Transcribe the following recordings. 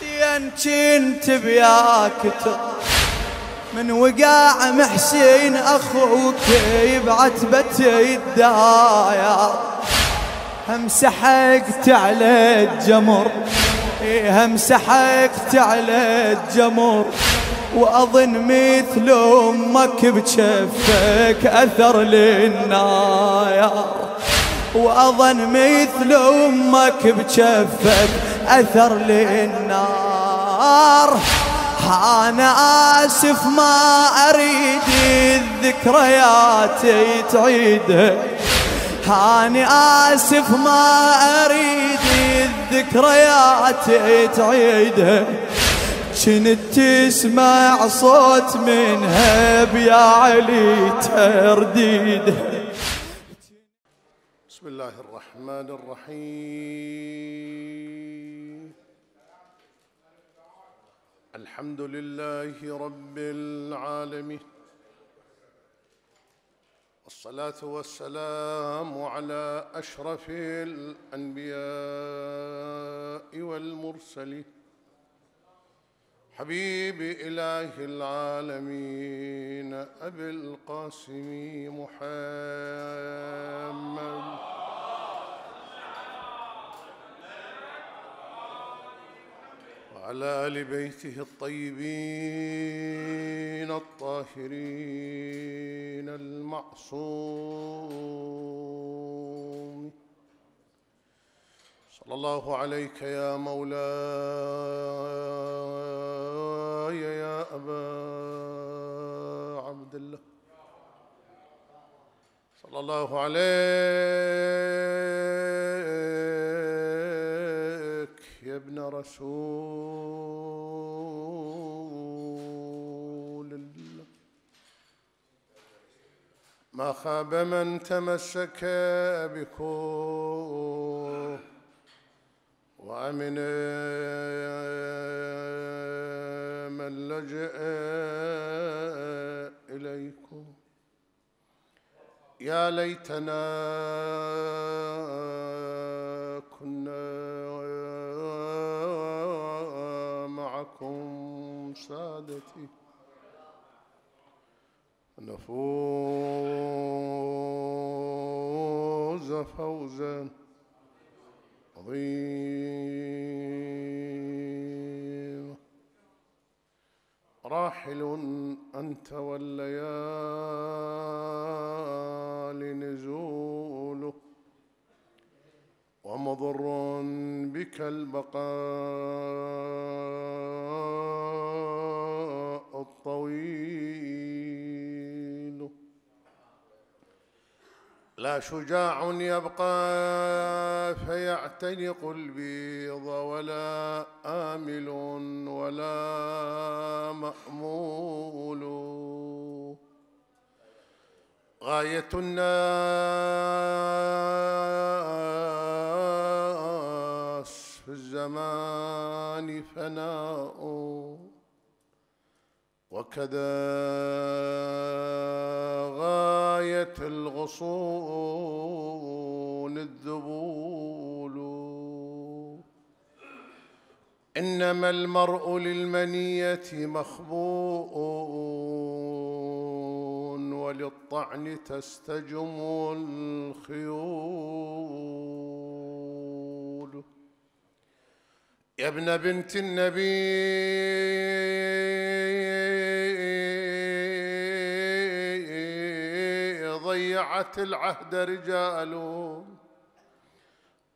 حسين كنت بياك من وقاع محسين اخوك بعتبتي الدايا هم سحقت على الجمر إيه، هم سحقت على الجمر واظن مثل امك بجفك اثر للنايا واظن مثل امك بجفك اثر للنايا الدار أنا آسف ما أريد الذكريات تعيد أنا آسف ما أريد الذكريات تعيد كنت تسمع صوت منها يا علي ترديد بسم الله الرحمن الرحيم الحمد لله رب العالمين والصلاه والسلام على اشرف الانبياء والمرسلين حبيب اله العالمين ابي القاسم محمد وعلى ال بيته الطيبين الطاهرين المعصوم صلى الله عليك يا مولاي يا ابا عبد الله صلى الله عليه رسول الله ما خاب من تمسك بكم وأمن من لجأ إليكم يا ليتنا كنا معكم سادتي نفوز فوزا عظيما راحل أنت والليالي نزول ومضر بك البقاء الطويل لا شجاع يبقى فيعتنق البيض ولا آمل ولا مأمول غاية النار الزمان فناء وكذا غاية الغصون الذبول إنما المرء للمنية مخبوء وللطعن تستجم الخيول يا ابن بنت النبي ضيعت العهد رجال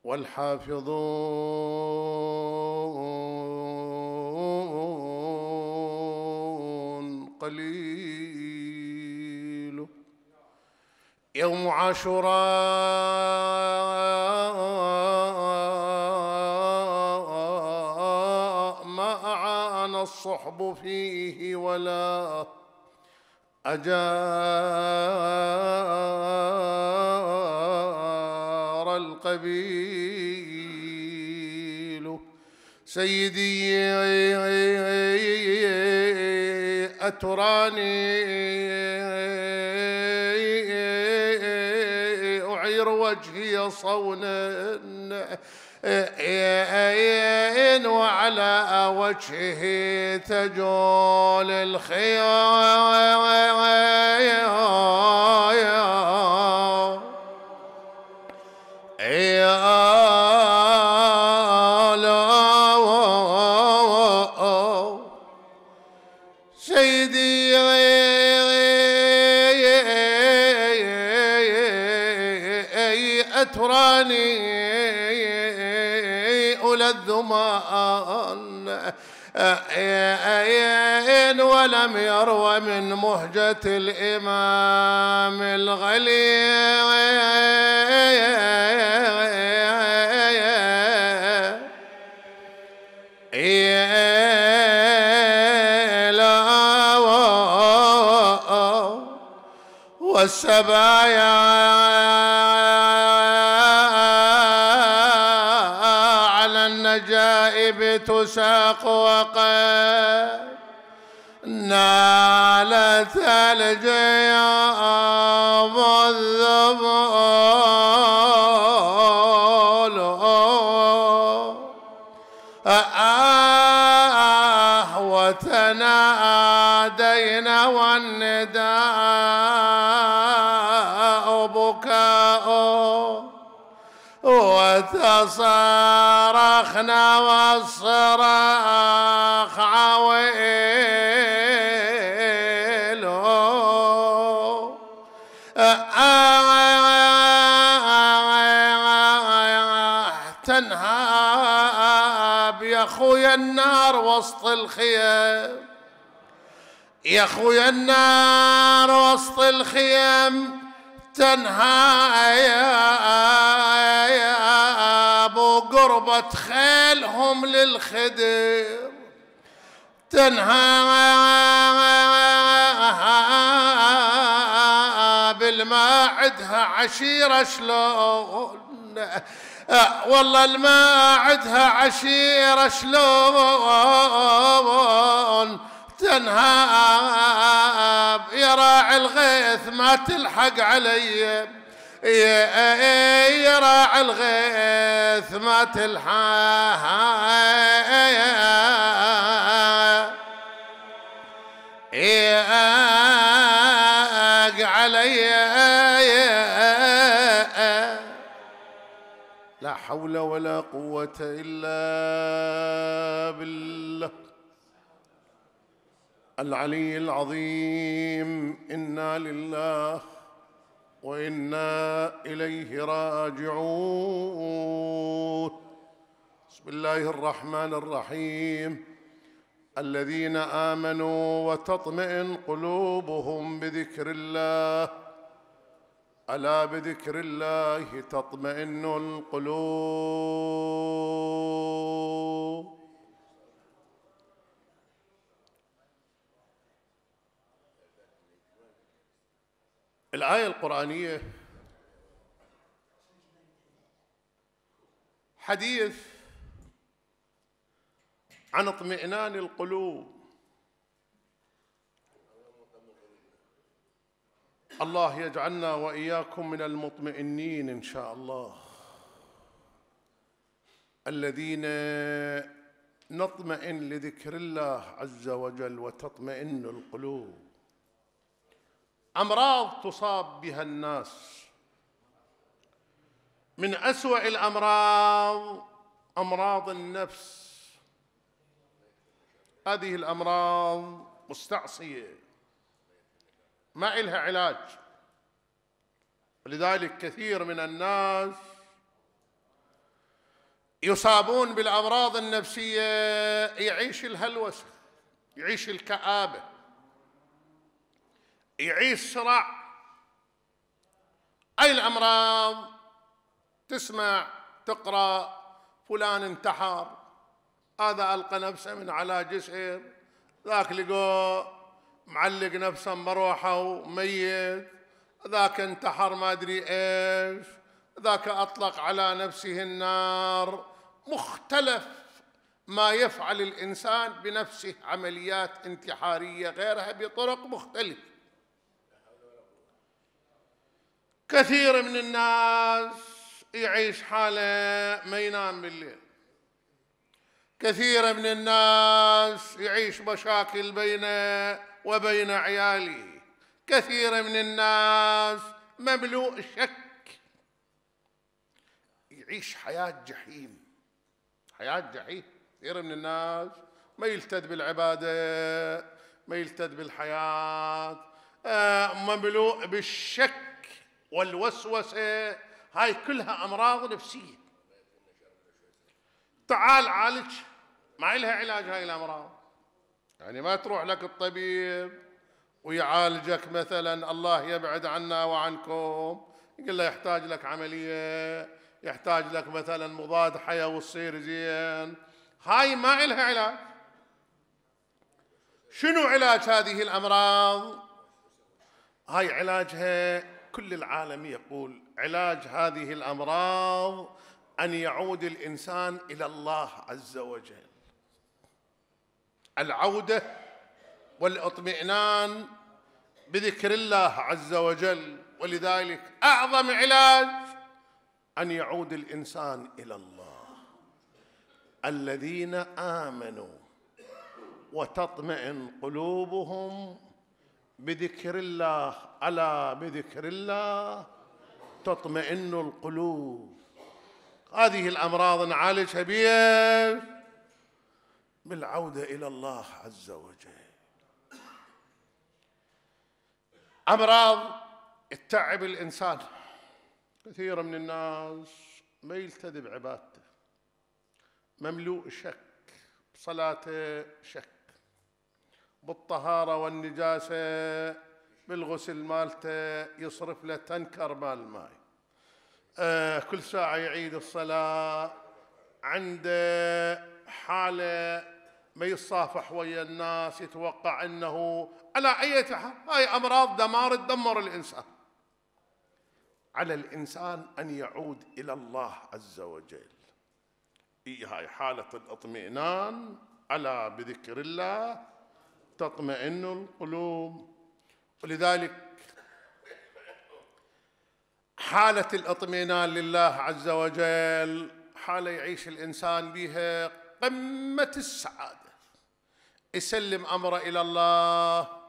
والحافظون قليل يوم عاشوراء الصحب فيه ولا أجار القبيل سيدي أتراني أعير وجهي صونا عين وعلى وجهه تجول الخيار ذمان إن ولم يرو من مهجة الإمام الغلي والسبايا تساق وقد نال ثلج يوم الذبول آه وتنادينا والنداء بكاه وتصارخنا والصراخ عويل تنهاب يا خويا النار وسط الخيام يا خويا النار وسط الخيام تنهاب قربة خيلهم للخدر تنهى بالما عدها عشيرة شلون والله الما عدها عشيرة شلون تنهاب راعي الغيث ما تلحق عليّ يراعي إيه الغيث ما تلحاها علي لا حول ولا قوة إلا بالله العلي العظيم إنا لله وانا اليه راجعون بسم الله الرحمن الرحيم الذين امنوا وتطمئن قلوبهم بذكر الله الا بذكر الله تطمئن القلوب الآية القرآنية حديث عن اطمئنان القلوب الله يجعلنا واياكم من المطمئنين ان شاء الله الذين نطمئن لذكر الله عز وجل وتطمئن القلوب امراض تصاب بها الناس من اسوا الامراض امراض النفس هذه الامراض مستعصيه ما إلها علاج لذلك كثير من الناس يصابون بالأمراض النفسية يعيش الهلوسة يعيش الكآبة يعيش صراع أي الأمراض تسمع تقرأ فلان انتحر هذا ألقى نفسه من على جسر ذاك لقوه معلق نفسه مروحه وميت ذاك انتحر ما أدري إيش ذاك أطلق على نفسه النار مختلف ما يفعل الإنسان بنفسه عمليات انتحارية غيرها بطرق مختلفة كثير من الناس يعيش حاله ما ينام بالليل كثير من الناس يعيش مشاكل بينه وبين عياله كثير من الناس مملوء شك يعيش حياة جحيم حياة جحيم كثير من الناس ما يلتذ بالعبادة ما يلتذ بالحياة آه، مملوء بالشك والوسوسة هاي كلها أمراض نفسية تعال عالج ما لها علاج هاي الأمراض يعني ما تروح لك الطبيب ويعالجك مثلا الله يبعد عنا وعنكم يقول له يحتاج لك عملية يحتاج لك مثلا مضاد حياة وتصير زين هاي ما إلها علاج شنو علاج هذه الأمراض هاي علاجها كل العالم يقول علاج هذه الامراض ان يعود الانسان الى الله عز وجل العوده والاطمئنان بذكر الله عز وجل ولذلك اعظم علاج ان يعود الانسان الى الله الذين امنوا وتطمئن قلوبهم بذكر الله ألا بذكر الله تطمئن القلوب هذه الأمراض نعالجها بها بالعودة إلى الله عز وجل أمراض التعب الإنسان كثير من الناس ما يلتذي بعبادته مملوء شك بصلاته شك بالطهارة والنجاسة بالغسل مالته يصرف له تنكر مال ماي آه كل ساعة يعيد الصلاة عنده حالة ما يصافح ويا الناس يتوقع انه على اي حال هاي امراض دمار تدمر الانسان على الانسان ان يعود الى الله عز وجل إيه هاي حالة الاطمئنان على بذكر الله تطمئن القلوب ولذلك حالة الاطمئنان لله عز وجل حالة يعيش الإنسان بها قمة السعادة يسلم أمره إلى الله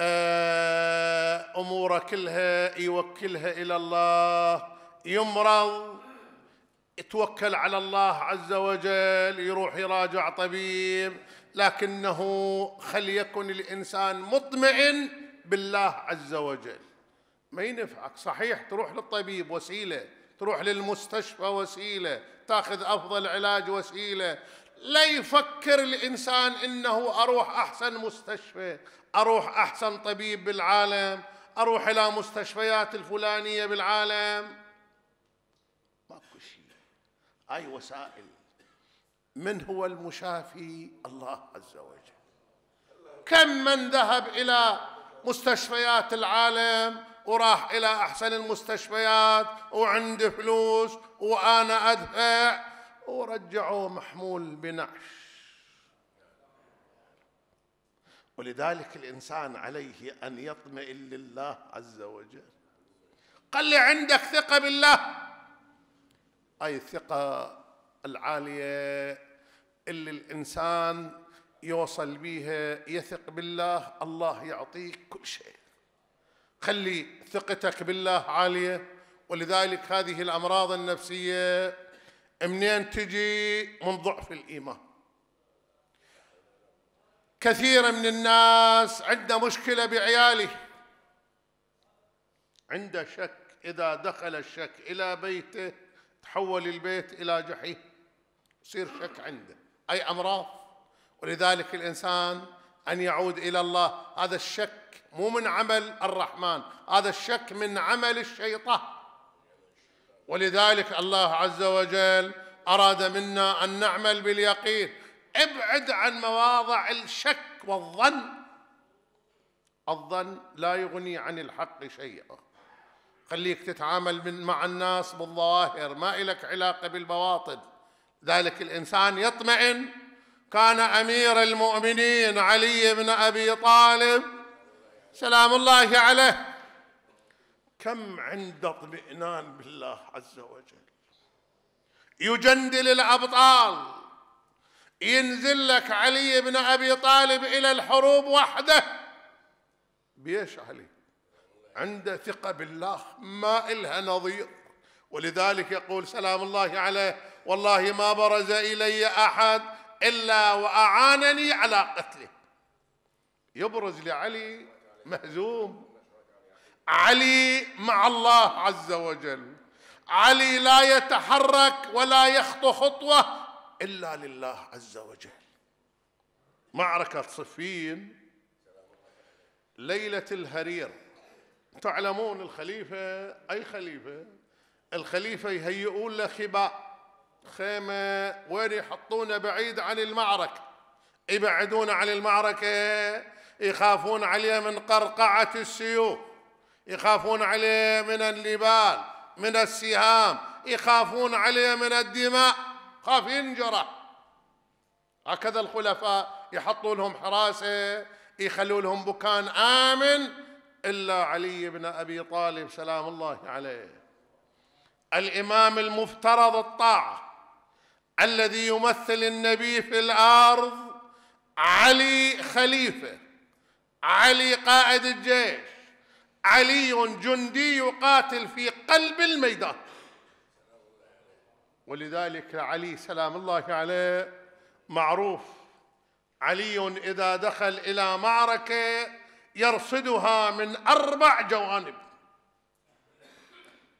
آه، أموره كلها يوكلها إلى الله يمرض يتوكل على الله عز وجل يروح يراجع طبيب لكنه خليكن الانسان مطمئن بالله عز وجل ما ينفعك صحيح تروح للطبيب وسيله تروح للمستشفى وسيله تاخذ افضل علاج وسيله لا يفكر الانسان انه اروح احسن مستشفى اروح احسن طبيب بالعالم اروح الى مستشفيات الفلانيه بالعالم هاي وسائل من هو المشافي الله عز وجل كم من ذهب إلى مستشفيات العالم وراح إلى أحسن المستشفيات وعندي فلوس وأنا أدفع ورجعوا محمول بنعش ولذلك الإنسان عليه أن يطمئن لله عز وجل قال لي عندك ثقة بالله أي الثقة العالية اللي الإنسان يوصل بيها يثق بالله الله يعطيك كل شيء خلي ثقتك بالله عالية ولذلك هذه الأمراض النفسية منين تجي من ضعف الإيمان كثير من الناس عنده مشكلة بعياله عنده شك إذا دخل الشك إلى بيته تحول البيت إلى جحيم يصير شك عنده أي أمراض ولذلك الإنسان أن يعود إلى الله هذا الشك مو من عمل الرحمن هذا الشك من عمل الشيطان ولذلك الله عز وجل أراد منا أن نعمل باليقين ابعد عن مواضع الشك والظن الظن لا يغني عن الحق شيئا خليك تتعامل من مع الناس بالظواهر ما إلك علاقة بالبواطن ذلك الإنسان يطمئن كان أمير المؤمنين علي بن أبي طالب سلام الله عليه كم عند اطمئنان بالله عز وجل يجندل الأبطال ينزل لك علي بن أبي طالب إلى الحروب وحده بيش عليك عنده ثقة بالله ما إلها نظير ولذلك يقول سلام الله عليه والله ما برز إلي أحد إلا وأعانني على قتله يبرز لعلي مهزوم علي مع الله عز وجل علي لا يتحرك ولا يخطو خطوة إلا لله عز وجل معركة صفين ليلة الهرير تعلمون الخليفة أي خليفة الخليفة يهيئون له خباء خيمة وين يحطونه بعيد عن المعركة يبعدون عن المعركة يخافون عليه من قرقعة السيوف يخافون عليه من اللبال من السهام يخافون عليه من الدماء خاف ينجرح هكذا الخلفاء يحطوا لهم حراسة يخلوا لهم بكان آمن إلا علي بن أبي طالب سلام الله عليه الإمام المفترض الطاعة الذي يمثل النبي في الأرض علي خليفة علي قائد الجيش علي جندي يقاتل في قلب الميدان ولذلك علي سلام الله عليه معروف علي إذا دخل إلى معركة يرصدها من أربع جوانب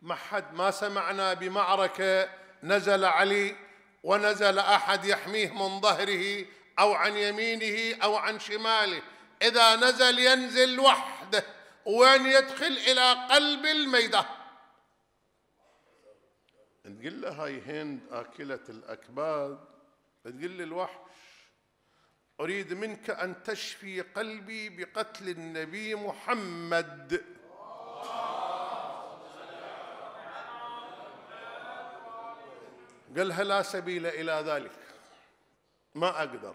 ما حد ما سمعنا بمعركة نزل علي ونزل أحد يحميه من ظهره أو عن يمينه أو عن شماله إذا نزل ينزل وحده وين يدخل إلى قلب الميدان تقول له هاي هند آكلة الأكباد تقول للوحد أريد منك أن تشفي قلبي بقتل النبي محمد قالها لا سبيل إلى ذلك ما أقدر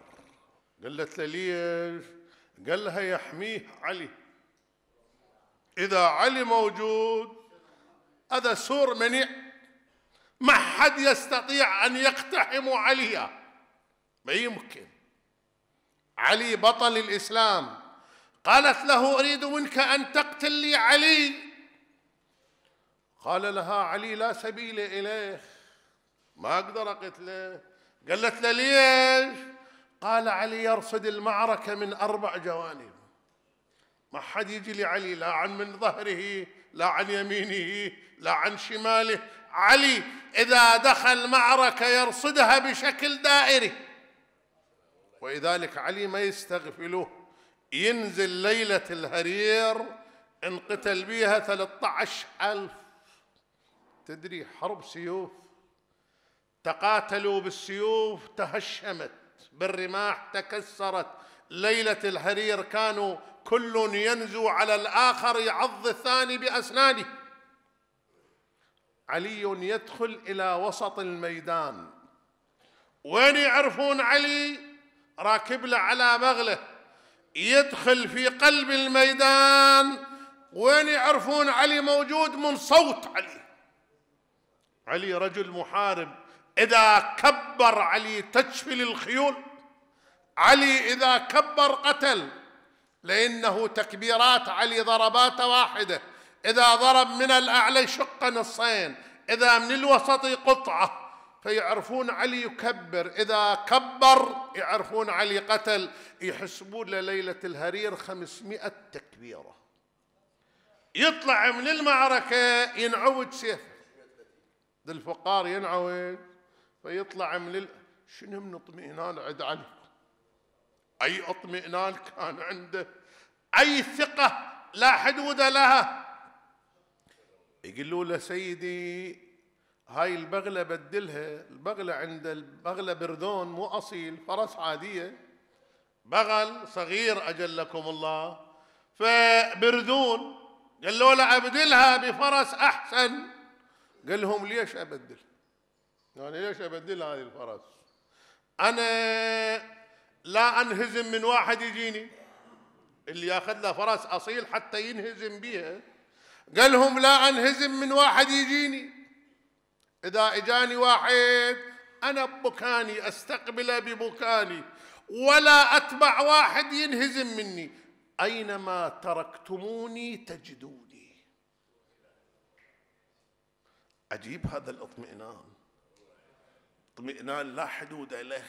قالت له ليش قال لها يحميه علي إذا علي موجود هذا سور منيع ما حد يستطيع أن يقتحم عليا ما يمكن علي بطل الإسلام قالت له أريد منك أن تقتل لي علي قال لها علي لا سبيل إليه ما أقدر أقتله قالت له ليش قال علي يرصد المعركة من أربع جوانب ما حد يجي لعلي لا عن من ظهره لا عن يمينه لا عن شماله علي إذا دخل معركة يرصدها بشكل دائري ولذلك علي ما يستغفله ينزل ليلة الهرير انقتل بيها 13 ألف تدري حرب سيوف تقاتلوا بالسيوف تهشمت بالرماح تكسرت ليلة الهرير كانوا كل ينزو على الآخر يعض الثاني بأسنانه علي يدخل إلى وسط الميدان وين يعرفون علي راكب له على بغله يدخل في قلب الميدان وين يعرفون علي موجود من صوت علي علي رجل محارب إذا كبر علي تجفل الخيول علي إذا كبر قتل لأنه تكبيرات علي ضربات واحدة إذا ضرب من الأعلى شق نصين إذا من الوسط قطعة فيعرفون علي يكبر إذا كبر يعرفون علي قتل يحسبون لليلة الهرير خمسمائة تكبيرة يطلع من المعركة ينعود سيفه الفقار ينعود فيطلع من ال... شنو من اطمئنان عد علي أي اطمئنان كان عنده أي ثقة لا حدود لها يقولوا له سيدي هاي البغلة بدلها البغلة عند البغلة بردون مو أصيل فرس عادية بغل صغير أجلكم الله فبردون قال له أبدلها بفرس أحسن قال لهم ليش أبدل يعني ليش أبدل هذه الفرس أنا لا أنهزم من واحد يجيني اللي ياخذ له فرس أصيل حتى ينهزم بها قال لهم لا أنهزم من واحد يجيني إذا إجاني واحد أنا ببكاني أستقبله ببكاني ولا أتبع واحد ينهزم مني أينما تركتموني تجدوني عجيب هذا الاطمئنان اطمئنان لا حدود له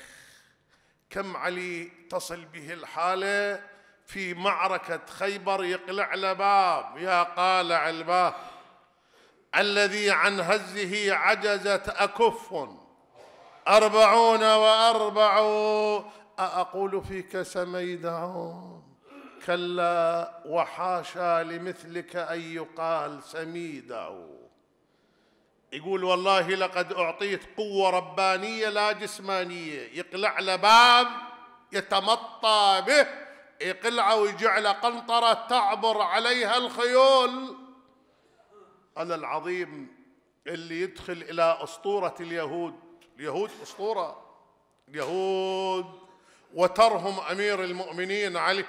كم علي تصل به الحالة في معركة خيبر يقلع لباب يا قالع الباب الذي عن هزه عجزت أكف أربعون وأربع أأقول فيك سميدعون كلا وحاشا لمثلك أن يقال سميدع يقول والله لقد أعطيت قوة ربانية لا جسمانية يقلع لباب يتمطى به يقلعه ويجعل قنطرة تعبر عليها الخيول على العظيم اللي يدخل إلى أسطورة اليهود اليهود أسطورة اليهود وترهم أمير المؤمنين علي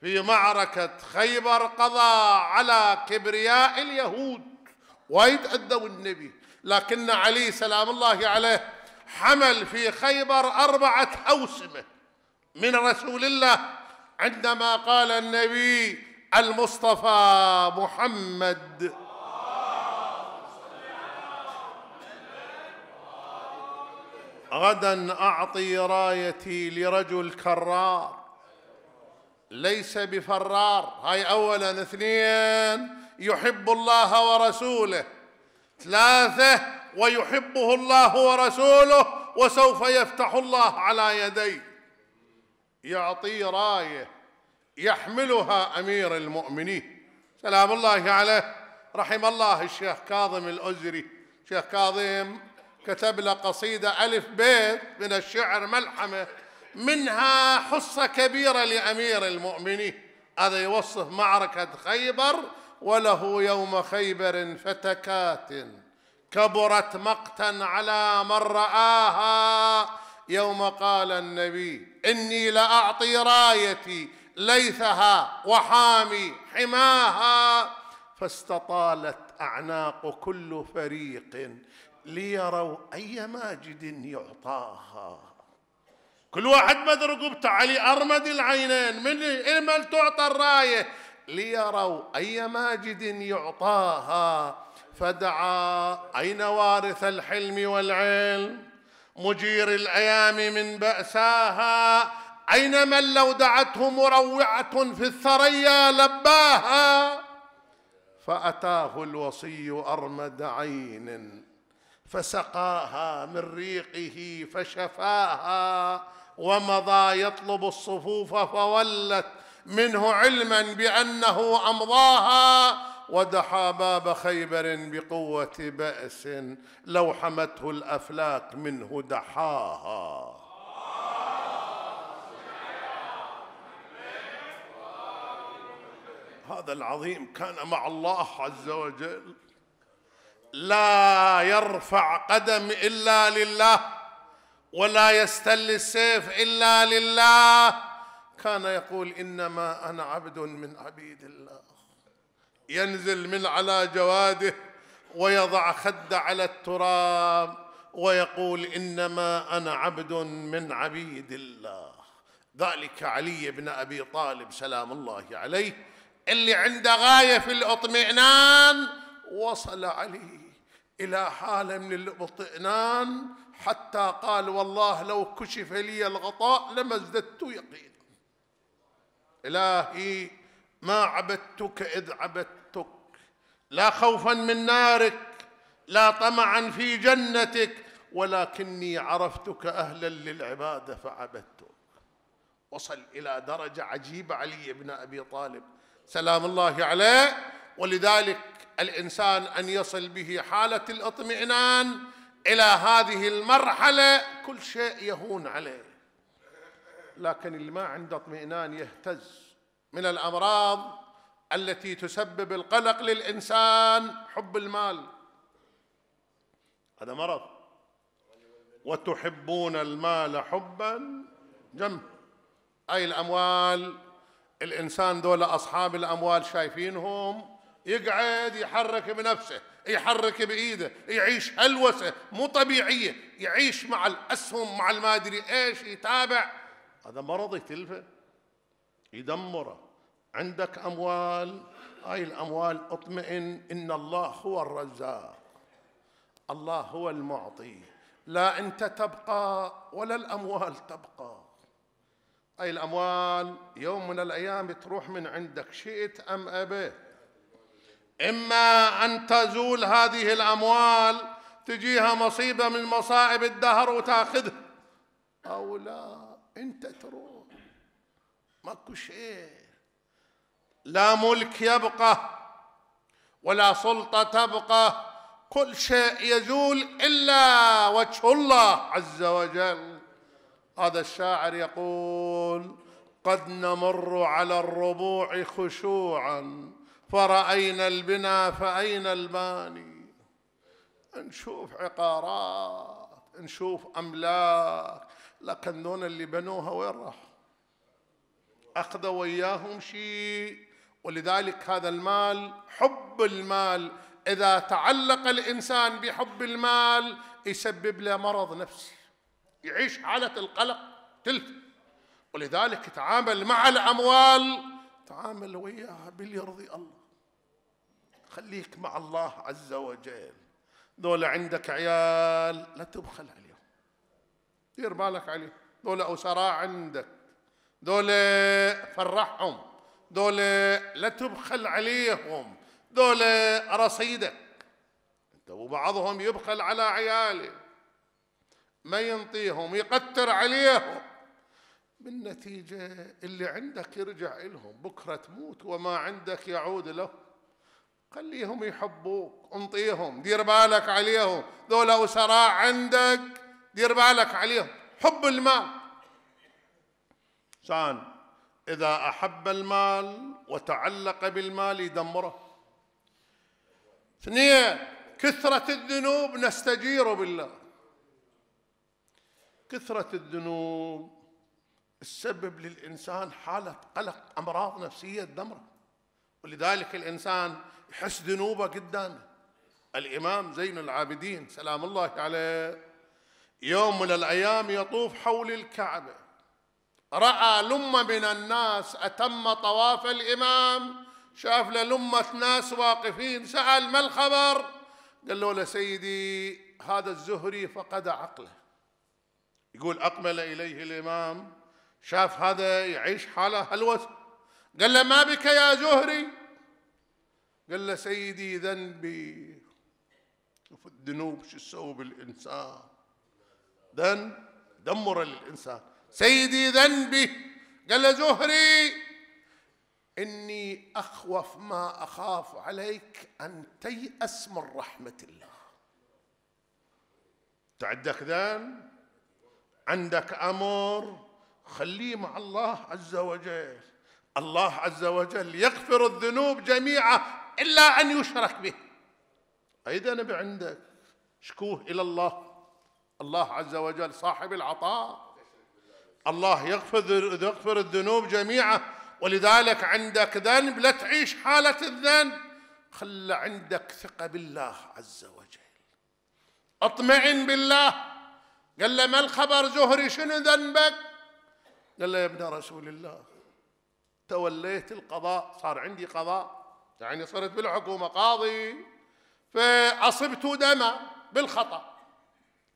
في معركة خيبر قضى على كبرياء اليهود وايد أدوا النبي لكن علي سلام الله عليه حمل في خيبر أربعة أوسمة من رسول الله عندما قال النبي المصطفى محمد غدا اعطي رايتي لرجل كرار ليس بفرار هاي اولا اثنين يحب الله ورسوله ثلاثه ويحبه الله ورسوله وسوف يفتح الله على يديه يعطي رايه يحملها امير المؤمنين سلام الله عليه رحم الله الشيخ كاظم الازري شيخ كاظم كتب له قصيدة ألف بيت من الشعر ملحمة منها حصة كبيرة لأمير المؤمنين هذا يوصف معركة خيبر وله يوم خيبر فتكات كبرت مقتا على من رآها يوم قال النبي إني لأعطي رايتي ليثها وحامي حماها فاستطالت أعناق كل فريق ليروا أي ماجد يعطاها كل واحد مد رقبته علي أرمد العينين من المل تعطى الراية ليروا أي ماجد يعطاها فدعا أين وارث الحلم والعلم مجير الأيام من بأساها أين من لو دعته مروعة في الثريا لباها فأتاه الوصي أرمد عين فسقاها من ريقه فشفاها ومضى يطلب الصفوف فولت منه علما بانه امضاها ودحى باب خيبر بقوه باس لو حمته الافلاك منه دحاها هذا العظيم كان مع الله عز وجل لا يرفع قدم الا لله ولا يستل السيف الا لله كان يقول انما انا عبد من عبيد الله ينزل من على جواده ويضع خد على التراب ويقول انما انا عبد من عبيد الله ذلك علي بن ابي طالب سلام الله عليه اللي عنده غايه في الاطمئنان وصل علي الى حاله من الاطمئنان حتى قال والله لو كشف لي الغطاء لما ازددت يقينا الهي ما عبدتك اذ عبدتك لا خوفا من نارك لا طمعا في جنتك ولكني عرفتك اهلا للعباده فعبدتك وصل الى درجه عجيبه علي بن ابي طالب سلام الله عليه ولذلك الانسان ان يصل به حاله الاطمئنان الى هذه المرحله كل شيء يهون عليه لكن اللي ما عنده اطمئنان يهتز من الامراض التي تسبب القلق للانسان حب المال هذا مرض وتحبون المال حبا جم اي الاموال الانسان دول اصحاب الاموال شايفينهم يقعد يحرك بنفسه يحرك بايده يعيش هلوسه مو طبيعيه يعيش مع الاسهم مع المادري ايش يتابع هذا مرض يتلفه يدمره عندك اموال هاي الاموال اطمئن ان الله هو الرزاق الله هو المعطي لا انت تبقى ولا الاموال تبقى اي الاموال يوم من الايام تروح من عندك شئت ام ابيت إما أن تزول هذه الأموال تجيها مصيبة من مصائب الدهر وتاخذها أو لا أنت تروح ماكو شيء لا ملك يبقى ولا سلطة تبقى كل شيء يزول إلا وجه الله عز وجل هذا الشاعر يقول قد نمر على الربوع خشوعا فرأينا البنا فأين الباني نشوف عقارات نشوف أملاك لكن دون اللي بنوها وين راح أخذوا وياهم شيء ولذلك هذا المال حب المال إذا تعلق الإنسان بحب المال يسبب له مرض نفسي يعيش حالة القلق تلك ولذلك تعامل مع الأموال تعامل وياها باللي يرضي الله خليك مع الله عز وجل ذولا عندك عيال لا تبخل عليهم دير بالك عليهم ذولا أسراء عندك ذولا فرحهم ذولا لا تبخل عليهم ذولا رصيدك انت وبعضهم يبخل على عياله ما ينطيهم يقتر عليهم بالنتيجة اللي عندك يرجع لهم بكرة تموت وما عندك يعود له خليهم يحبوك انطيهم دير بالك عليهم ذولا وسراء عندك دير بالك عليهم حب المال شان إذا أحب المال وتعلق بالمال يدمره اثنين كثرة الذنوب نستجير بالله كثرة الذنوب السبب للإنسان حالة قلق أمراض نفسية تدمره ولذلك الإنسان بحس ذنوبه جدا الإمام زين العابدين سلام الله عليه يوم من الأيام يطوف حول الكعبة رأى لمة من الناس أتم طواف الإمام شاف له لمة ناس واقفين سأل ما الخبر قالوا له سيدي هذا الزهري فقد عقله يقول أقبل إليه الإمام شاف هذا يعيش حاله هلوسه قال له ما بك يا زهري قال له سيدي ذنبي شوف الذنوب شو تسوي بالإنسان ذنب دمر الانسان سيدي ذنبي قال له زهري إني أخوف ما أخاف عليك أن تيأس من رحمة الله عندك ذنب عندك أمر خليه مع الله عز وجل الله عز وجل يغفر الذنوب جميعا إلا أن يشرك به أيضا نبي عندك شكوه إلى الله الله عز وجل صاحب العطاء الله يغفر يغفر الذنوب جميعا ولذلك عندك ذنب لا تعيش حالة الذنب خل عندك ثقة بالله عز وجل اطمئن بالله قال له ما الخبر زهري شنو ذنبك قال له يا ابن رسول الله توليت القضاء صار عندي قضاء يعني صرت بالحكومة قاضي فأصبت دما بالخطأ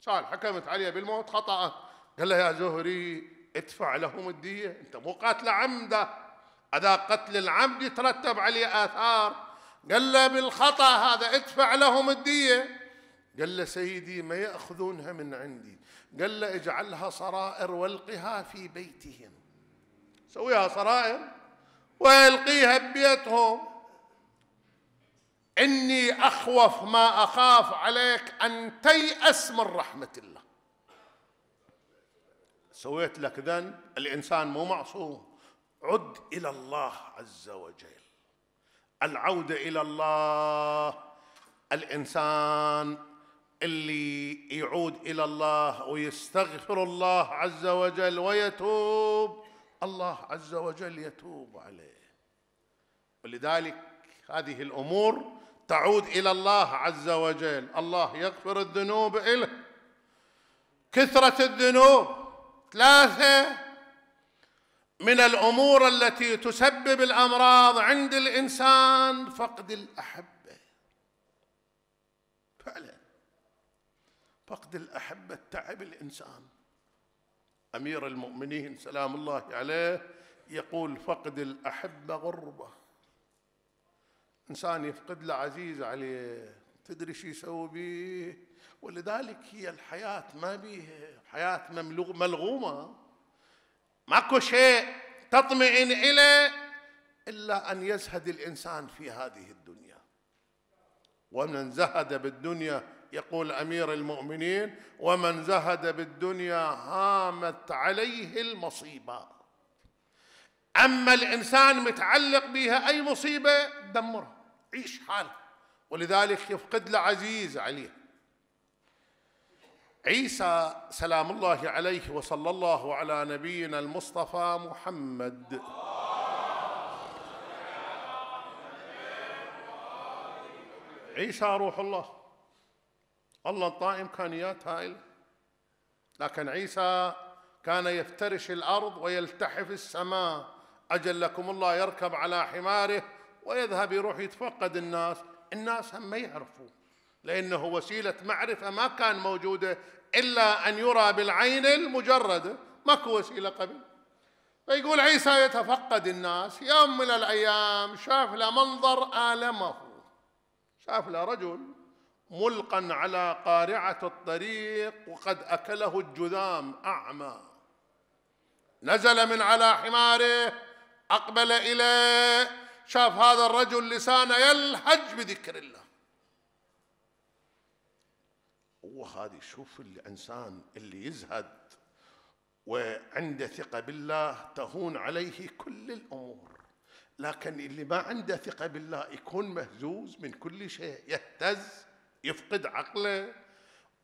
قال حكمت عليه بالموت خطأ قال له يا زهري ادفع لهم الدية أنت مو قاتل عمدة أذا قتل العمد يترتب عليه آثار قال له بالخطأ هذا ادفع لهم الدية قال له سيدي ما يأخذونها من عندي قال له اجعلها صرائر والقها في بيتهم سويها صرائر والقيها ببيتهم إني أخوف ما أخاف عليك أن تيأس من رحمة الله سويت لك ذنب الإنسان مو معصوم عد إلى الله عز وجل العودة إلى الله الإنسان اللي يعود إلى الله ويستغفر الله عز وجل ويتوب الله عز وجل يتوب عليه ولذلك هذه الأمور تعود الى الله عز وجل الله يغفر الذنوب اله كثره الذنوب ثلاثه من الامور التي تسبب الامراض عند الانسان فقد الاحبه فعلا فقد الاحبه تعب الانسان امير المؤمنين سلام الله عليه يقول فقد الاحبه غربه إنسان يفقد له عزيز عليه تدري شو يسوي بيه ولذلك هي الحياة ما بيها حياة مملغ ملغومة ماكو شيء تطمئن إليه إلا أن يزهد الإنسان في هذه الدنيا ومن زهد بالدنيا يقول أمير المؤمنين ومن زهد بالدنيا هامت عليه المصيبه أما الإنسان متعلق بها أي مصيبة دمرها عيش حاله ولذلك يفقد له عزيز عليه عيسى سلام الله عليه وصلى الله على نبينا المصطفى محمد عيسى روح الله الله انطاه امكانيات هائله لكن عيسى كان يفترش الارض ويلتحف السماء أجلكم الله يركب على حماره ويذهب يروح يتفقد الناس الناس هم ما يعرفوا لأنه وسيلة معرفة ما كان موجودة إلا أن يرى بالعين المجردة ماكو وسيلة قبل فيقول عيسى يتفقد الناس يوم من الأيام شاف له منظر آلمه شاف له رجل ملقا على قارعة الطريق وقد أكله الجذام أعمى نزل من على حماره أقبل إليه شاف هذا الرجل لسانه يلهج بذكر الله وهذه شوف الإنسان اللي يزهد وعنده ثقة بالله تهون عليه كل الأمور لكن اللي ما عنده ثقة بالله يكون مهزوز من كل شيء يهتز يفقد عقله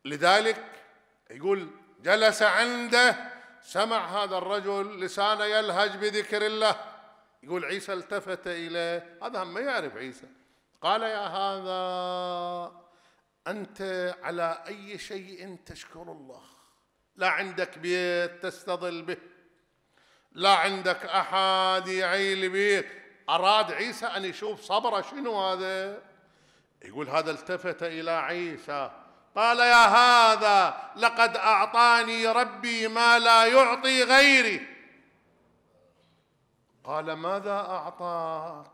لذلك يقول جلس عنده سمع هذا الرجل لسانه يلهج بذكر الله يقول عيسى التفت إليه هذا ما يعرف عيسى قال يا هذا أنت على أي شيء تشكر الله لا عندك بيت تستظل به لا عندك أحد يعيل بيت أراد عيسى أن يشوف صبره شنو هذا يقول هذا التفت إلى عيسى قال يا هذا لقد أعطاني ربي ما لا يعطي غيري قال ماذا اعطاك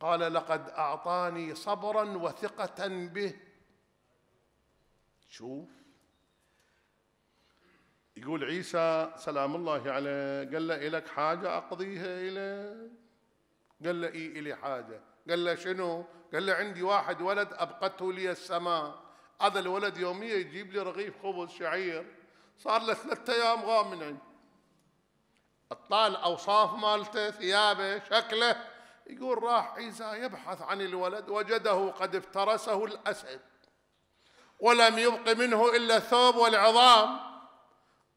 قال لقد اعطاني صبرا وثقه به شوف يقول عيسى سلام الله عليه قال له إلك حاجة أقضيها إليك قال له إي إلي حاجة قال له شنو قال له عندي واحد ولد أبقته لي السماء هذا الولد يوميا يجيب لي رغيف خبز شعير صار له ثلاثة أيام غام من عندي الطال أوصاف مالته ثيابه شكله يقول راح عيسى يبحث عن الولد وجده قد افترسه الأسد ولم يبق منه إلا الثوب والعظام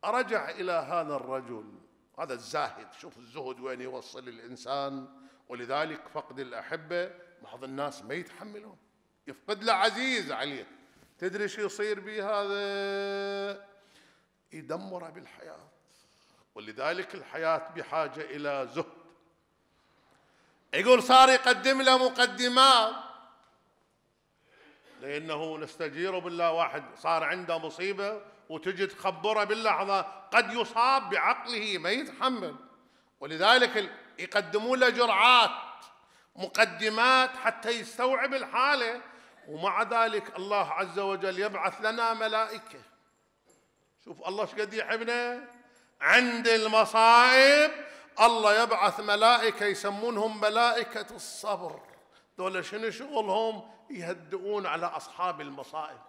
رجع إلى هذا الرجل هذا الزاهد شوف الزهد وين يوصل الإنسان ولذلك فقد الأحبة بعض الناس ما يتحملون يفقد له عزيز عليه تدري شو يصير به هذا يدمره بالحياة ولذلك الحياة بحاجة إلى زهد يقول صار يقدم له مقدمات لأنه نستجير بالله واحد صار عنده مصيبة وتجي تخبره باللحظة قد يصاب بعقله ما يتحمل ولذلك يقدموا له جرعات مقدمات حتى يستوعب الحالة ومع ذلك الله عز وجل يبعث لنا ملائكة شوف الله شقد يحبنا عند المصائب الله يبعث ملائكة يسمونهم ملائكة الصبر دول شنو شغلهم يهدئون على أصحاب المصائب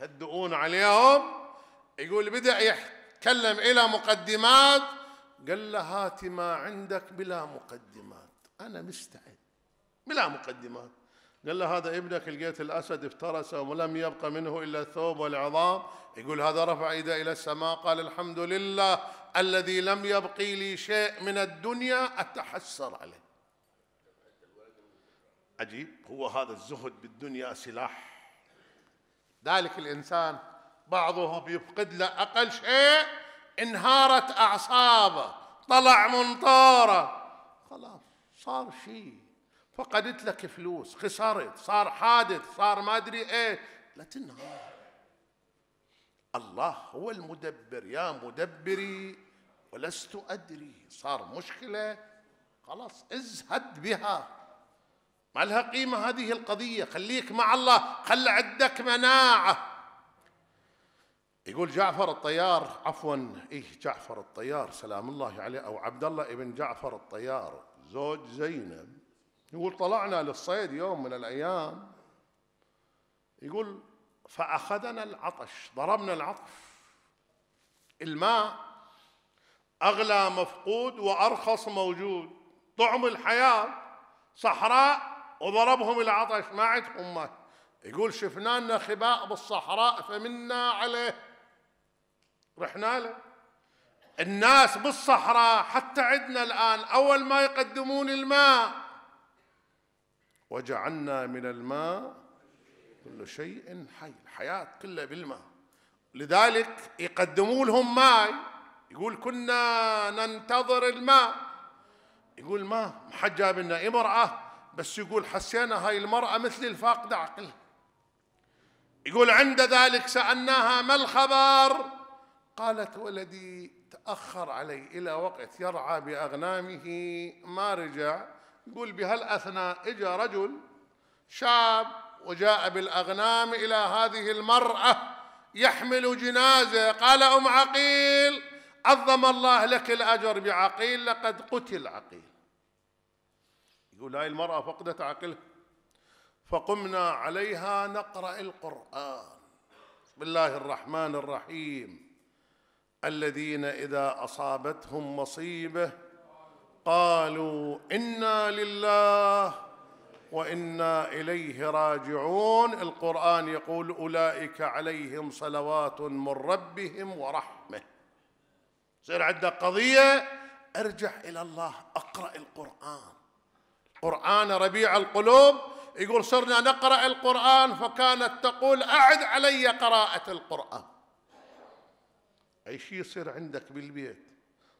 يهدئون عليهم يقول بدأ يتكلم إلى مقدمات قال له هات ما عندك بلا مقدمات أنا مستعد بلا مقدمات قال له هذا ابنك لقيت الأسد افترسه ولم يبق منه إلا الثوب والعظام يقول هذا رفع يده إلى السماء قال الحمد لله الذي لم يبقي لي شيء من الدنيا أتحسر عليه عجيب هو هذا الزهد بالدنيا سلاح ذلك الإنسان بعضهم يفقد له أقل شيء انهارت أعصابه طلع منطاره خلاص صار شيء فقدت لك فلوس خسرت صار حادث صار ما أدري إيه لا تنهار الله هو المدبر يا مدبري ولست أدري صار مشكلة خلاص ازهد بها ما لها قيمة هذه القضية خليك مع الله خل عندك مناعة يقول جعفر الطيار عفوا إيه جعفر الطيار سلام الله عليه أو عبد الله ابن جعفر الطيار زوج زينب يقول طلعنا للصيد يوم من الأيام يقول فأخذنا العطش ضربنا العطش الماء أغلى مفقود وأرخص موجود طعم الحياة صحراء وضربهم العطش ما عندهم ماء يقول شفنا لنا خباء بالصحراء فمنا عليه رحنا له الناس بالصحراء حتى عندنا الآن أول ما يقدمون الماء وجعلنا من الماء كل شيء حي الحياة كلها بالماء لذلك يقدموا لهم ماء يقول كنا ننتظر الماء يقول ما حد جاب لنا امرأة بس يقول حسينا هاي المرأة مثل الفاقدة عقلها يقول عند ذلك سألناها ما الخبر قالت ولدي تأخر علي إلى وقت يرعى بأغنامه ما رجع يقول بهالأثناء إجا رجل شاب وجاء بالأغنام إلى هذه المرأة يحمل جنازة قال أم عقيل عظم الله لك الأجر بعقيل لقد قتل عقيل يقول هاي المرأة فقدت عقلها فقمنا عليها نقرأ القرآن بسم الله الرحمن الرحيم الذين إذا أصابتهم مصيبة قالوا انا لله وانا اليه راجعون القران يقول اولئك عليهم صلوات من ربهم ورحمه يصير عندك قضيه ارجع الى الله اقرا القران القران ربيع القلوب يقول صرنا نقرا القران فكانت تقول اعد علي قراءه القران اي شيء يصير عندك بالبيت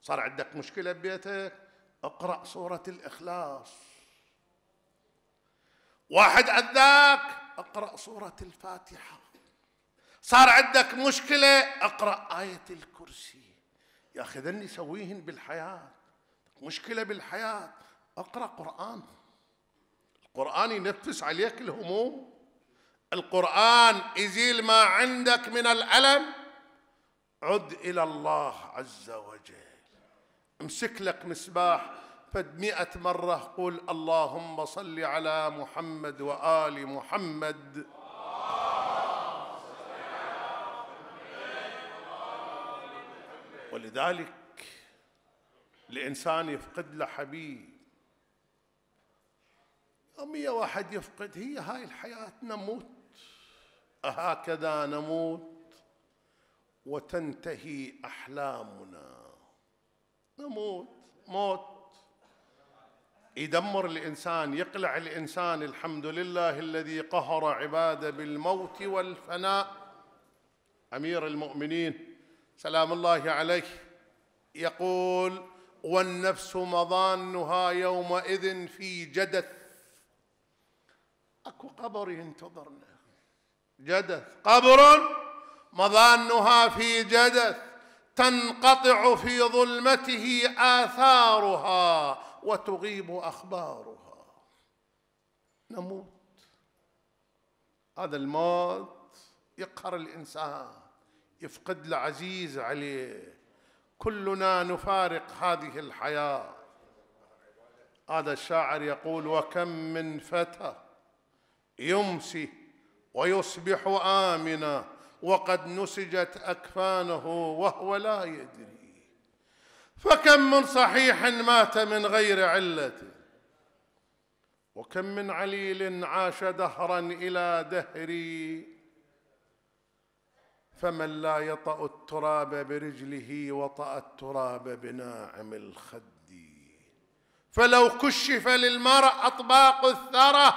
صار عندك مشكله ببيتك اقرأ سورة الإخلاص واحد عذاك اقرأ سورة الفاتحة صار عندك مشكلة اقرأ آية الكرسي يا أخي ذني سويهن بالحياة مشكلة بالحياة اقرأ قرآن القرآن ينفس عليك الهموم القرآن يزيل ما عندك من الألم عد إلى الله عز وجل امسك لك مسباح فد مئة مرة قول اللهم صل على محمد وآل محمد ولذلك الإنسان يفقد له حبيب يومية واحد يفقد هي هاي الحياة نموت أهكذا نموت وتنتهي أحلامنا نموت موت موت يدمر الانسان يقلع الانسان الحمد لله الذي قهر عباده بالموت والفناء امير المؤمنين سلام الله عليه يقول والنفس مظانها يومئذ في جدث اكو قبر ينتظرنا جدث قبر مظانها في جدث تنقطع في ظلمته آثارها وتغيب أخبارها نموت هذا الموت يقهر الإنسان يفقد له عزيز عليه كلنا نفارق هذه الحياة هذا الشاعر يقول وكم من فتى يمسي ويصبح آمنا وقد نسجت أكفانه وهو لا يدري فكم من صحيح مات من غير عله وكم من عليل عاش دهرا إلى دهري فمن لا يطأ التراب برجله وطأ التراب بناعم الخد فلو كشف للمرء أطباق الثرى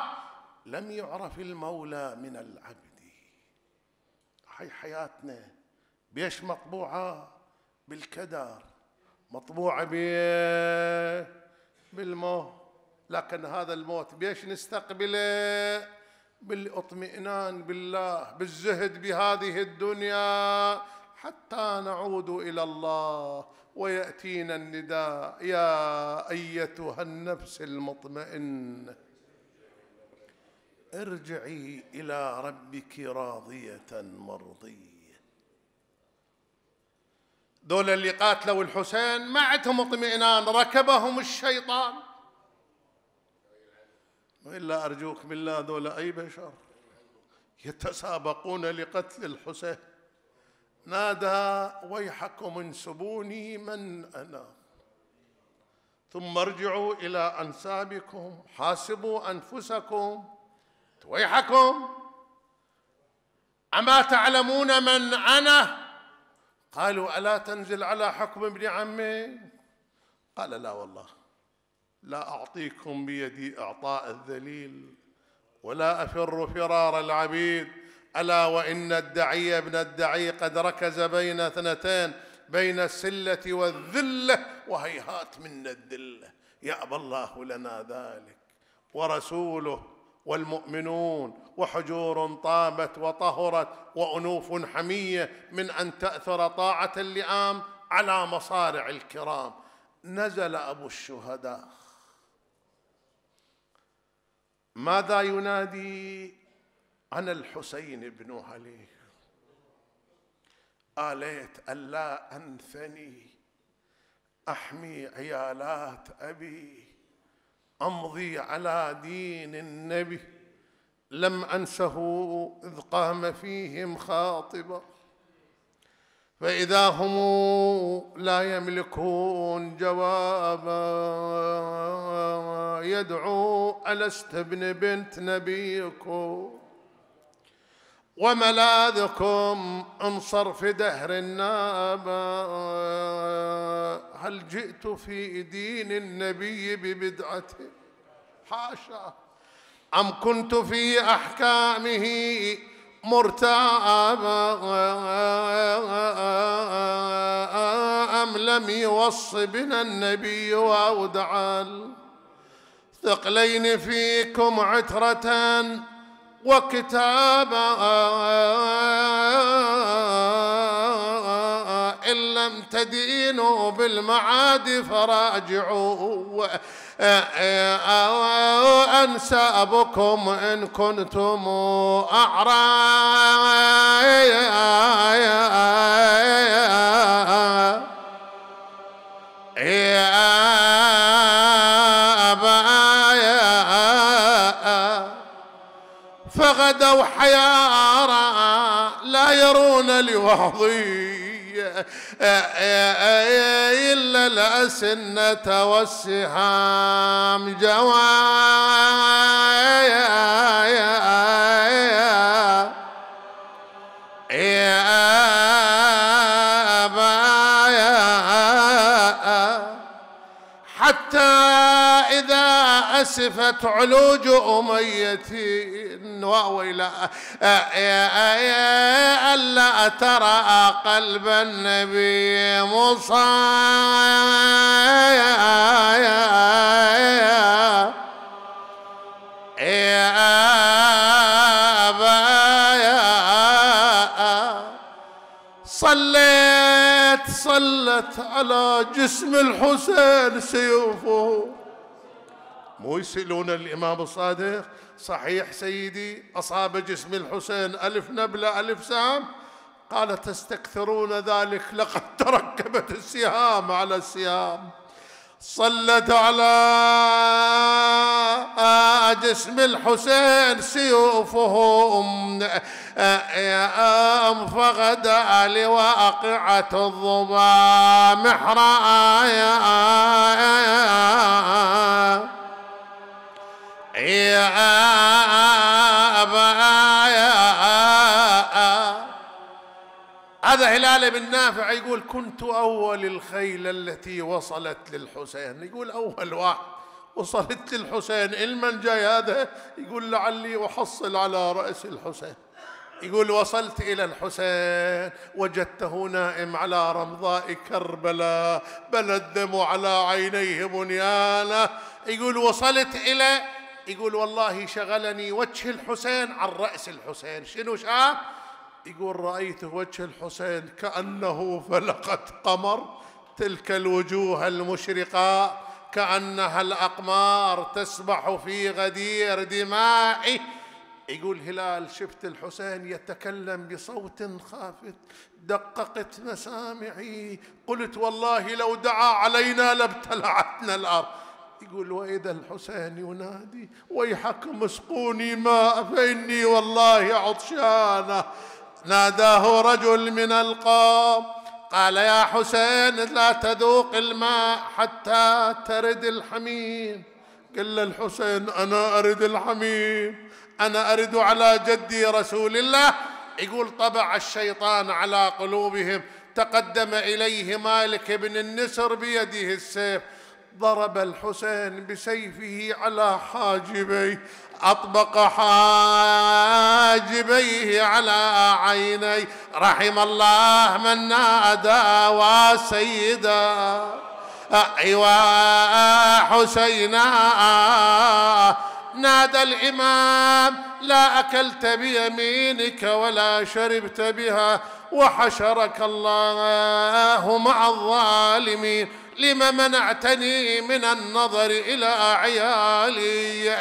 لم يعرف المولى من العبد هاي حياتنا بيش مطبوعة بالكدر مطبوعة بالموت لكن هذا الموت بيش نستقبله بالاطمئنان بالله بالزهد بهذه الدنيا حتى نعود الى الله وياتينا النداء يا ايتها النفس المطمئنه ارجعي الى ربك راضيه مرضيه دول اللي قاتلوا الحسين ما عندهم اطمئنان ركبهم الشيطان والا ارجوك بالله دول اي بشر يتسابقون لقتل الحسين نادى ويحكم انسبوني من انا ثم ارجعوا الى انسابكم حاسبوا انفسكم ويحكم أما تعلمون من أنا قالوا ألا تنزل على حكم ابن عمي قال لا والله لا أعطيكم بيدي إعطاء الذليل ولا أفر فرار العبيد ألا وإن الدعي ابن الدعي قد ركز بين اثنتين بين السلة والذلة وهيهات منا الذلة يأبى الله لنا ذلك ورسوله والمؤمنون وحجور طابت وطهرت وانوف حميه من ان تاثر طاعه اللئام على مصارع الكرام نزل ابو الشهداء ماذا ينادي انا الحسين بن علي اليت الا انثني احمي عيالات ابي امضي على دين النبي لم انسه اذ قام فيهم خاطبا فاذا هم لا يملكون جوابا يدعو الست ابن بنت نبيكم وملاذكم انصر في دهر النابا هل جئت في دين النبي ببدعته حاشا أم كنت في أحكامه مرتابا أم لم يوص بنا النبي وأودع ثقلين فيكم عترة وكتابا تدينوا بالمعاد فراجعوا أنسابكم إن كنتم أعراب فغدوا حيارى لا يرون لوحظي إلا الأسنة والسهام جوايا أسفت علوج أميتي يا ألا ترى قلب النبي مصاب صليت صلت على جسم الحسين سيوفه ويسألون الإمام الصادق صحيح سيدي أصاب جسم الحسين ألف نبلة ألف سام قال تستكثرون ذلك لقد تركبت السهام على السهام صلت على جسم الحسين سيوفهم أم فقد لواقعة الظبا محرآيا يا هذا هلال بن نافع يقول كنت أول الخيل التي وصلت للحسين يقول أول واحد وصلت للحسين المن جاي هذا يقول لعلي أحصل على رأس الحسين يقول وصلت إلى الحسين وجدته نائم على رمضاء كربلاء بل الدم على عينيه بنيانه يقول وصلت إلى يقول والله شغلني وجه الحسين عن رأس الحسين شنو شاف يقول رأيت وجه الحسين كأنه فلقة قمر تلك الوجوه المشرقة كأنها الأقمار تسبح في غدير دمائي يقول هلال شفت الحسين يتكلم بصوت خافت دققت مسامعي قلت والله لو دعا علينا لابتلعتنا الأرض يقول وإذا إيه الحسين ينادي ويحكم اسقوني ماء فإني والله عطشانة ناداه رجل من القوم قال يا حسين لا تذوق الماء حتى ترد الحميم قال الحسين أنا أرد الحميم أنا أرد على جدي رسول الله يقول طبع الشيطان على قلوبهم تقدم إليه مالك بن النسر بيده السيف ضرب الحسين بسيفه على حاجبيه اطبق حاجبيه على عيني رحم الله من نادى وسيدا ايوا حسينا نادى الامام لا اكلت بيمينك ولا شربت بها وحشرك الله مع الظالمين لما منعتني من النظر إلى عيالي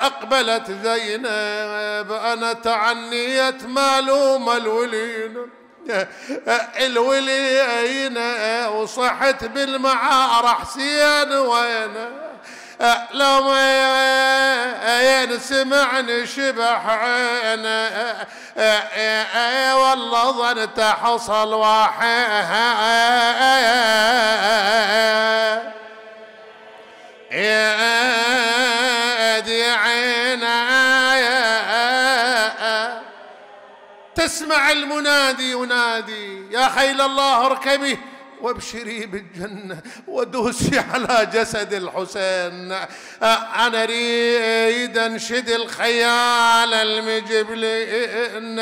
أقبلت زينب أنا تعنيت مالوم الولينة الولينة وصحت بالمعارة حسين وينه لو عين سمعني شبح عين والله ظنت حصل واحد يا عينا تسمع المنادي ينادي يا خيل الله اركبي وابشري بالجنة ودوسي على جسد الحسين أنا أريد أنشد الخيال المجبلين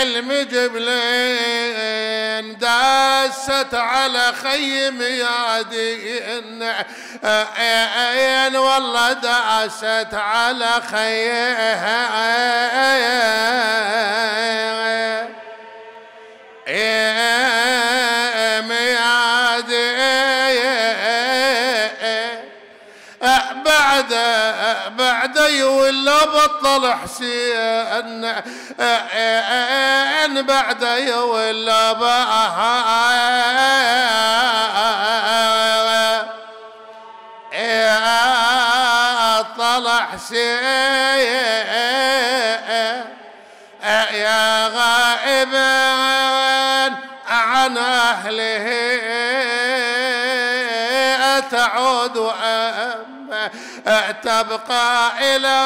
المجبلين داست على خيم يادين أين والله داست على خيم بعدي ولا بطل حسين ان بعدي ولا بطل حسين يا غائبا عن اهله تعود وأم تبقى إلى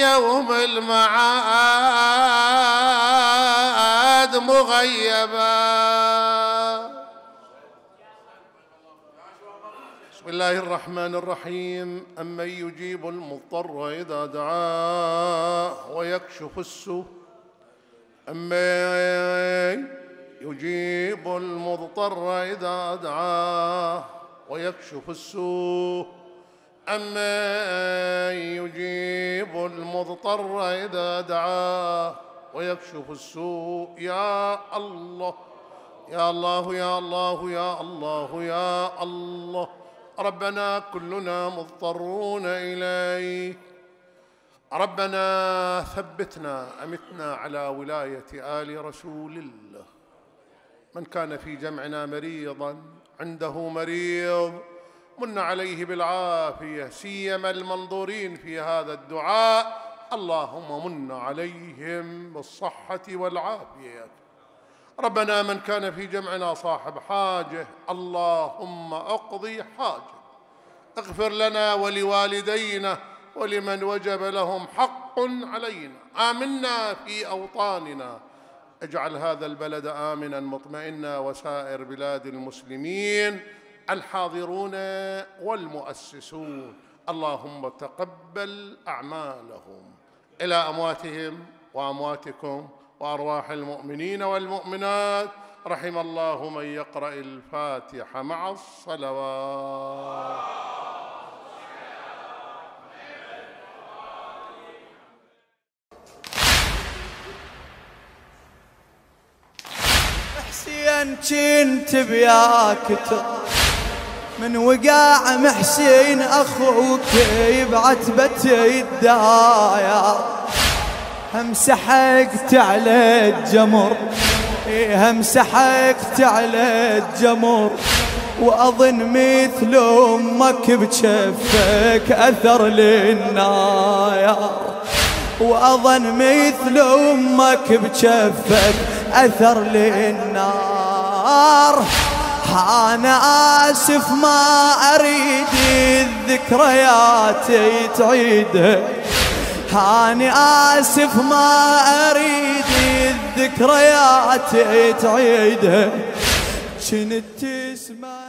يوم المعاد مغيبة بسم الله الرحمن الرحيم أمن يجيب المضطر إذا دعاه ويكشف السوء أمن يجيب المضطر إذا دعاه ويكشف السوء أمن يجيب المضطر إذا دعاه ويكشف السوء يا الله يا الله يا الله يا الله يا الله ربنا كلنا مضطرون إليك ربنا ثبتنا أمتنا على ولاية آل رسول الله من كان في جمعنا مريضا عنده مريض من عليه بالعافيه سيما المنظورين في هذا الدعاء اللهم من عليهم بالصحه والعافيه ربنا من كان في جمعنا صاحب حاجه اللهم اقضي حاجه اغفر لنا ولوالدينا ولمن وجب لهم حق علينا امنا في اوطاننا اجعل هذا البلد امنا مطمئنا وسائر بلاد المسلمين الحاضرون والمؤسسون اللهم تقبل اعمالهم الى امواتهم وامواتكم وارواح المؤمنين والمؤمنات رحم الله من يقرا الفاتحه مع الصلوات حسين كنت بياك من وقاع محسين اخوك بعتبة الدايا هم سحقت على الجمر إيه، هم سحقت على الجمر واظن مثل امك بجفك اثر للنار واظن مثل امك بجفك اثر للنار أنا آسف ما أريد الذكريات تعيدها أنا آسف ما أريد الذكريات تعيدها كنت تسمع